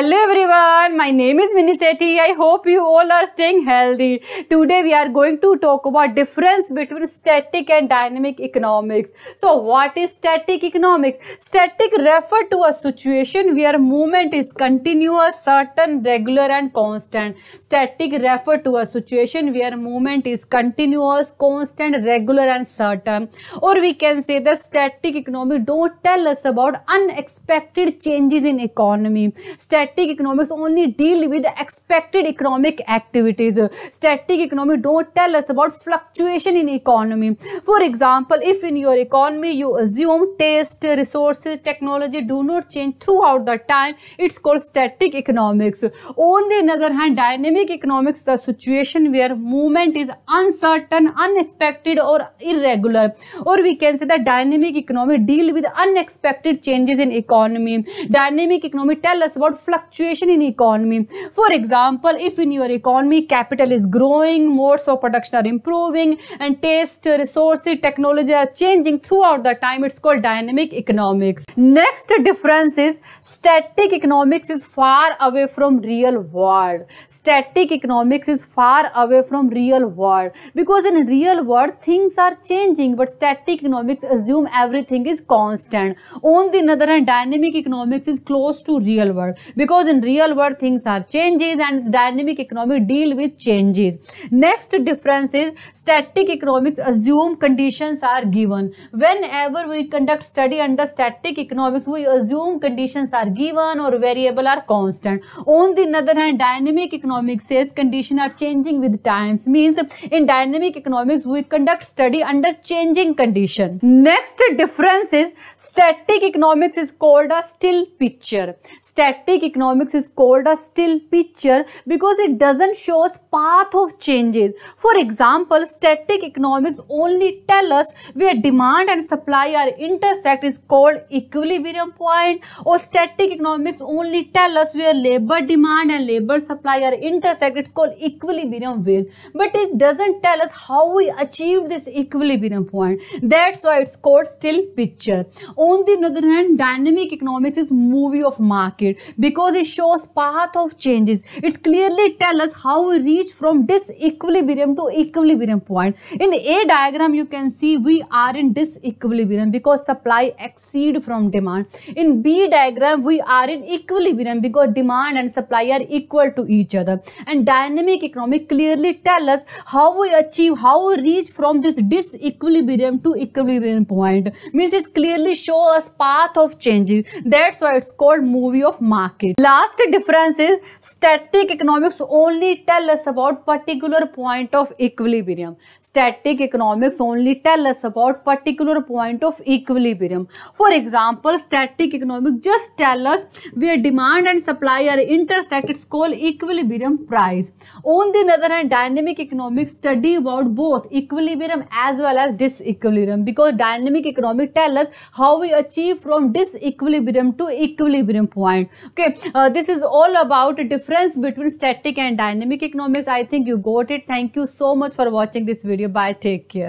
Hello everyone, my name is Mini Sethi. I hope you all are staying healthy. Today we are going to talk about difference between static and dynamic economics. So what is static economics? Static refer to a situation where movement is continuous, certain, regular and constant. Static refer to a situation where movement is continuous, constant, regular and certain. Or we can say that static economics don't tell us about unexpected changes in economy. Static static economics only deal with expected economic activities. Static economy don't tell us about fluctuation in economy. For example, if in your economy you assume taste, resources, technology do not change throughout the time, it's called static economics. On the other hand, dynamic economics, the situation where movement is uncertain, unexpected or irregular. Or we can say that dynamic economy deal with unexpected changes in economy. Dynamic economy tell us about fluctuation fluctuation in economy. For example, if in your economy capital is growing, modes of production are improving and taste, resources, technology are changing throughout the time, it's called dynamic economics. Next difference is static economics is far away from real world. Static economics is far away from real world because in real world things are changing but static economics assume everything is constant. On the other hand, dynamic economics is close to real world because in real world things are changes and dynamic economy deal with changes. Next difference is static economics assume conditions are given. Whenever we conduct study under static economics, we assume conditions are given or variable are constant. On the other hand, dynamic economics says conditions are changing with times. Means in dynamic economics, we conduct study under changing condition. Next difference is static economics is called a still picture. Static economics is called a still picture because it doesn't show us path of changes. For example, static economics only tell us where demand and supply are intersect is called equilibrium point or static economics only tell us where labor demand and labor supply are intersect it's called equilibrium wage. but it doesn't tell us how we achieve this equilibrium point that's why it's called still picture on the other hand dynamic economics is movie of market because because it shows path of changes. It clearly tells us how we reach from disequilibrium to equilibrium point. In A diagram, you can see we are in disequilibrium because supply exceed from demand. In B diagram, we are in equilibrium because demand and supply are equal to each other. And dynamic economic clearly tell us how we achieve, how we reach from this disequilibrium to equilibrium point. Means it clearly shows us path of changes. That's why it's called movie of market it. Last difference is static economics only tell us about particular point of equilibrium static economics only tell us about particular point of equilibrium. For example, static economics just tell us where demand and supply are intersect, it's called equilibrium price. On the other hand, dynamic economics study about both equilibrium as well as disequilibrium because dynamic economics tell us how we achieve from disequilibrium to equilibrium point. Okay, uh, this is all about difference between static and dynamic economics. I think you got it. Thank you so much for watching this video video. Bye. Take care.